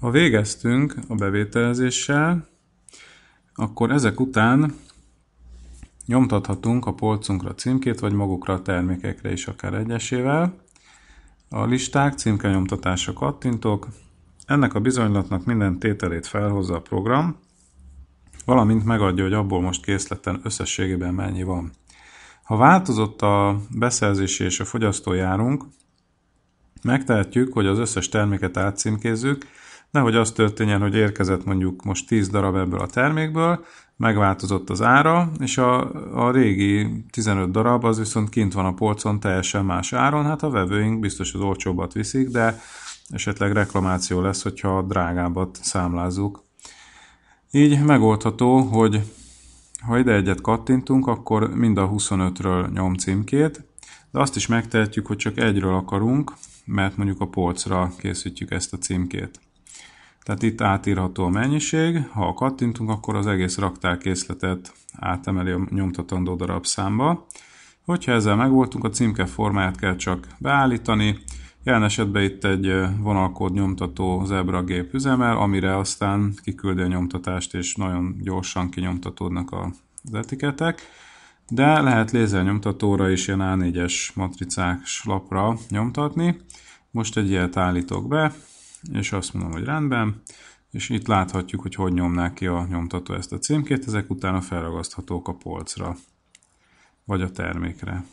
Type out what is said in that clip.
Ha végeztünk a bevételezéssel, akkor ezek után nyomtathatunk a polcunkra címkét, vagy magukra a termékekre is akár egyesével. A listák címke nyomtatása kattintok, ennek a bizonylatnak minden tételét felhozza a program, valamint megadja, hogy abból most készleten összességében mennyi van. Ha változott a beszerzési és a fogyasztójárunk, megtehetjük, hogy az összes terméket átcímkézzük, nehogy az történjen, hogy érkezett mondjuk most 10 darab ebből a termékből, megváltozott az ára, és a, a régi 15 darab az viszont kint van a polcon teljesen más áron, hát a vevőink biztos az olcsóbbat viszik, de esetleg reklamáció lesz, hogyha a drágábbat számlázzuk. Így megoldható, hogy ha ide egyet kattintunk, akkor mind a 25-ről nyom címkét, de azt is megtehetjük, hogy csak egyről akarunk, mert mondjuk a polcra készítjük ezt a címkét. Tehát itt átírható a mennyiség, ha kattintunk, akkor az egész raktárkészletet átemeli a nyomtatandó darab számba. Hogyha ezzel megvoltunk, a címke formáját kell csak beállítani, Jelen esetben itt egy vonalkód nyomtató Zebra gép üzemel, amire aztán kiküldi a nyomtatást, és nagyon gyorsan kinyomtatódnak az etiketek. De lehet lézernyomtatóra is ilyen A4-es matricás lapra nyomtatni. Most egy ilyet állítok be, és azt mondom, hogy rendben, és itt láthatjuk, hogy hogy nyomná ki a nyomtató ezt a címkét, ezek utána felragaszthatók a polcra, vagy a termékre.